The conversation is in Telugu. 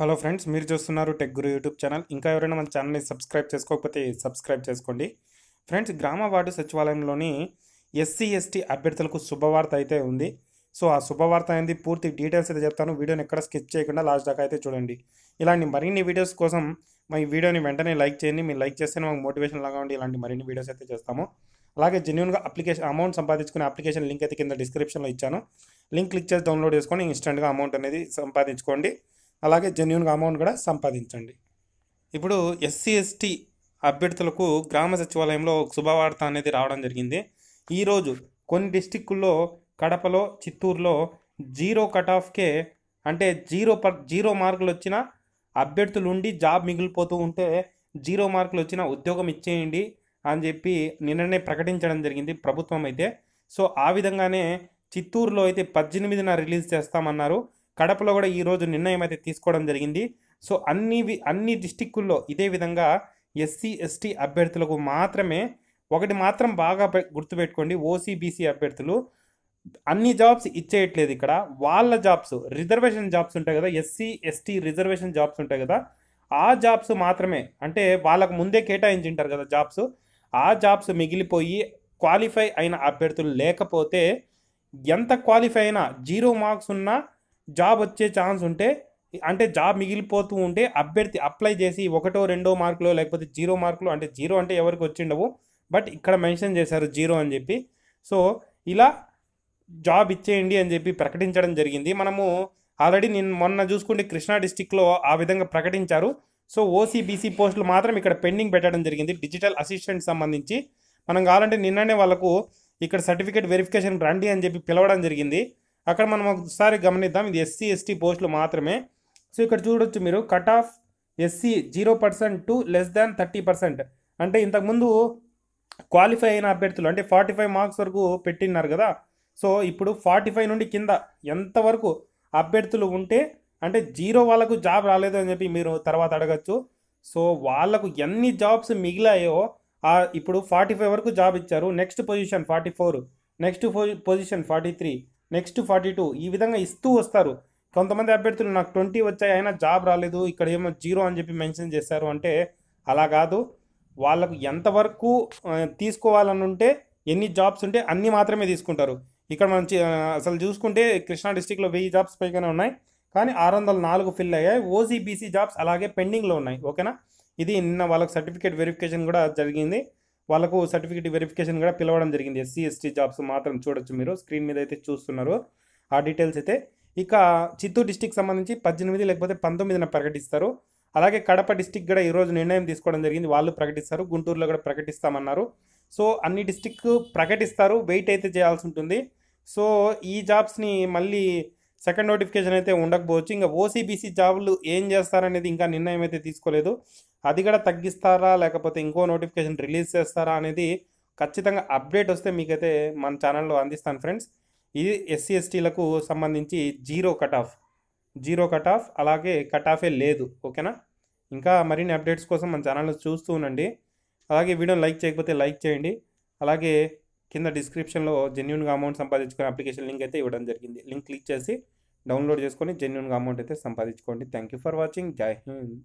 హలో ఫ్రెండ్స్ మీరు చూస్తున్నారు టెక్ గురు యూట్యూబ్ ఛానల్ ఇంకా ఎవరైనా మన ఛానల్ని సబ్స్క్రైబ్ చేసుకోకపోతే సబ్స్క్రైబ్ చేసుకోండి ఫ్రెండ్స్ గ్రామ వార్డు సచివాలయంలోని ఎస్సీ ఎస్టీ అభ్యర్థులకు శుభవార్త అయితే ఉంది సో ఆ శుభవార్త అనేది పూర్తి డీటెయిల్స్ అయితే చెప్తాను వీడియోని ఎక్కడ స్కిప్ చేయకుండా లాస్ట్ దాకా అయితే చూడండి ఇలాంటి మరిన్ని వీడియోస్ కోసం మా ఈ వీడియోని వెంటనే లైక్ చేయండి మీరు లైక్ చేస్తే మాకు మోటివేషన్ లాగా ఉండి ఇలాంటి మరిన్ని వీడియోస్ అయితే చేస్తాము అలాగే జెన్యున్గా అప్లికేషన్ అమౌంట్ సంపాదించుకునే అప్లికేషన్ లింక్ అయితే కింద డిస్క్రిప్షన్లో ఇచ్చాను లింక్ క్లిక్ చేసి డౌన్లోడ్ చేసుకొని ఇన్స్టెంట్గా అమౌంట్ అనేది సంపాదించుకోండి అలాగే జెన్యున్గా అమౌంట్ కూడా సంపాదించండి ఇప్పుడు ఎస్సీ ఎస్టీ అభ్యర్థులకు గ్రామ సచివాలయంలో శుభవార్త అనేది రావడం జరిగింది ఈరోజు కొన్ని డిస్టిక్కుల్లో కడపలో చిత్తూరులో జీరో కట్ ఆఫ్కే అంటే జీరో పర్ జీరో మార్కులు వచ్చిన అభ్యర్థులు ఉండి జాబ్ మిగిలిపోతూ ఉంటే జీరో మార్కులు వచ్చిన ఉద్యోగం ఇచ్చేయండి అని చెప్పి నిన్ననే ప్రకటించడం జరిగింది ప్రభుత్వం అయితే సో ఆ విధంగానే చిత్తూరులో అయితే పద్దెనిమిదిన రిలీజ్ చేస్తామన్నారు కడపలో కూడా ఈరోజు నిర్ణయం అయితే తీసుకోవడం జరిగింది సో అన్ని అన్ని డిస్టిక్ల్లో ఇదే విధంగా ఎస్సీ ఎస్టీ అభ్యర్థులకు మాత్రమే ఒకటి మాత్రం బాగా గుర్తుపెట్టుకోండి ఓసీ బీసీ అభ్యర్థులు అన్ని జాబ్స్ ఇచ్చేయట్లేదు ఇక్కడ వాళ్ళ జాబ్స్ రిజర్వేషన్ జాబ్స్ ఉంటాయి కదా ఎస్సీ ఎస్టీ రిజర్వేషన్ జాబ్స్ ఉంటాయి కదా ఆ జాబ్స్ మాత్రమే అంటే వాళ్ళకు ముందే కేటాయించి ఉంటారు కదా జాబ్స్ ఆ జాబ్స్ మిగిలిపోయి క్వాలిఫై అయిన అభ్యర్థులు లేకపోతే ఎంత క్వాలిఫై అయినా జీరో మార్క్స్ ఉన్నా జాబ్ వచ్చే ఛాన్స్ ఉంటే అంటే జాబ్ మిగిలిపోతూ ఉంటే అభ్యర్థి అప్లై చేసి ఒకటో రెండో మార్కులో లేకపోతే జీరో మార్కులు అంటే జీరో అంటే ఎవరికి వచ్చిండవు బట్ ఇక్కడ మెన్షన్ చేశారు జీరో అని చెప్పి సో ఇలా జాబ్ ఇచ్చేయండి అని చెప్పి ప్రకటించడం జరిగింది మనము ఆల్రెడీ నేను మొన్న చూసుకుంటే కృష్ణా డిస్టిక్లో ఆ విధంగా ప్రకటించారు సో ఓసీబీసీ పోస్టులు మాత్రం ఇక్కడ పెండింగ్ పెట్టడం జరిగింది డిజిటల్ అసిస్టెంట్ సంబంధించి మనం కావాలంటే నిన్ననే వాళ్ళకు ఇక్కడ సర్టిఫికేట్ వెరిఫికేషన్ రండి అని చెప్పి పిలవడం జరిగింది అక్కడ మనం ఒకసారి గమనిద్దాం ఇది ఎస్సీ ఎస్టీ పోస్టులు మాత్రమే సో ఇక్కడ చూడొచ్చు మీరు cut off SC zero percent to less than thirty percent అంటే ఇంతకుముందు క్వాలిఫై అయిన అభ్యర్థులు అంటే ఫార్టీ ఫైవ్ మార్క్స్ వరకు పెట్టినారు కదా సో ఇప్పుడు ఫార్టీ ఫైవ్ నుండి కింద ఎంతవరకు అభ్యర్థులు ఉంటే అంటే జీరో వాళ్ళకు జాబ్ రాలేదు అని చెప్పి మీరు తర్వాత అడగచ్చు సో వాళ్ళకు ఎన్ని జాబ్స్ మిగిలాయో ఇప్పుడు ఫార్టీ ఫైవ్ వరకు జాబ్ ఇచ్చారు next position forty four next position forty three next forty two ఈ విధంగా ఇస్తూ వస్తారు కొంతమంది అభ్యర్థులు నాకు ట్వంటీ వచ్చాయి అయినా జాబ్ రాలేదు ఇక్కడ ఏమో జీరో అని చెప్పి మెన్షన్ చేశారు అంటే అలా కాదు వాళ్ళకు ఎంతవరకు తీసుకోవాలని ఉంటే ఎన్ని జాబ్స్ ఉంటే అన్ని మాత్రమే తీసుకుంటారు ఇక్కడ మనం అసలు చూసుకుంటే కృష్ణా డిస్టిక్లో వెయ్యి జాబ్స్ పైగానే ఉన్నాయి కానీ ఆరు వందల నాలుగు ఫిల్ అయ్యాయి ఓసీబీసీ జాబ్స్ అలాగే పెండింగ్లో ఉన్నాయి ఓకేనా ఇది నిన్న వాళ్ళకి సర్టిఫికేట్ వెరిఫికేషన్ కూడా జరిగింది వాళ్ళకు సర్టిఫికేట్ వెరిఫికేషన్ కూడా పిలవడం జరిగింది ఎస్సీ ఎస్టీ జాబ్స్ మాత్రం చూడొచ్చు మీరు స్క్రీన్ మీద అయితే చూస్తున్నారు ఆ డీటెయిల్స్ అయితే ఇక చిత్తూరు డిస్టిక్ సంబంధించి పద్దెనిమిది లేకపోతే పంతొమ్మిదిన ప్రకటిస్తారు అలాగే కడప డిస్టిక్ కూడా ఈరోజు నిర్ణయం తీసుకోవడం జరిగింది వాళ్ళు ప్రకటిస్తారు గుంటూరులో కూడా ప్రకటిస్తామన్నారు సో అన్ని డిస్టిక్ ప్రకటిస్తారు వెయిట్ అయితే చేయాల్సి ఉంటుంది సో ఈ జాబ్స్ని మళ్ళీ సెకండ్ నోటిఫికేషన్ అయితే ఉండకపోవచ్చు ఇంకా ఓసీబీసీ జాబులు ఏం చేస్తారనేది ఇంకా నిర్ణయం అయితే తీసుకోలేదు అది కూడా తగ్గిస్తారా లేకపోతే ఇంకో నోటిఫికేషన్ రిలీజ్ చేస్తారా అనేది ఖచ్చితంగా అప్డేట్ వస్తే మీకైతే మన ఛానల్లో అందిస్తాను ఫ్రెండ్స్ ఇది ఎస్సీ ఎస్టీలకు సంబంధించి zero cut off zero cut off అలాగే కట్ ఆఫే లేదు ఓకేనా ఇంకా మరిన్ని అప్డేట్స్ కోసం మన ఛానల్లో చూస్తూ ఉండండి అలాగే వీడియోని లైక్ చేయకపోతే లైక్ చేయండి అలాగే కింద డిస్క్రిప్షన్లో జెన్యున్గా అమౌంట్ సంపాదించుకునే అప్లికేషన్ లింక్ అయితే ఇవ్వడం జరిగింది లింక్ క్లిక్ చేసి డౌన్లోడ్ చేసుకొని జెన్యున్గా అమౌంట్ అయితే సంపాదించుకోండి థ్యాంక్ యూ ఫర్ వాచింగ్ జై హింద్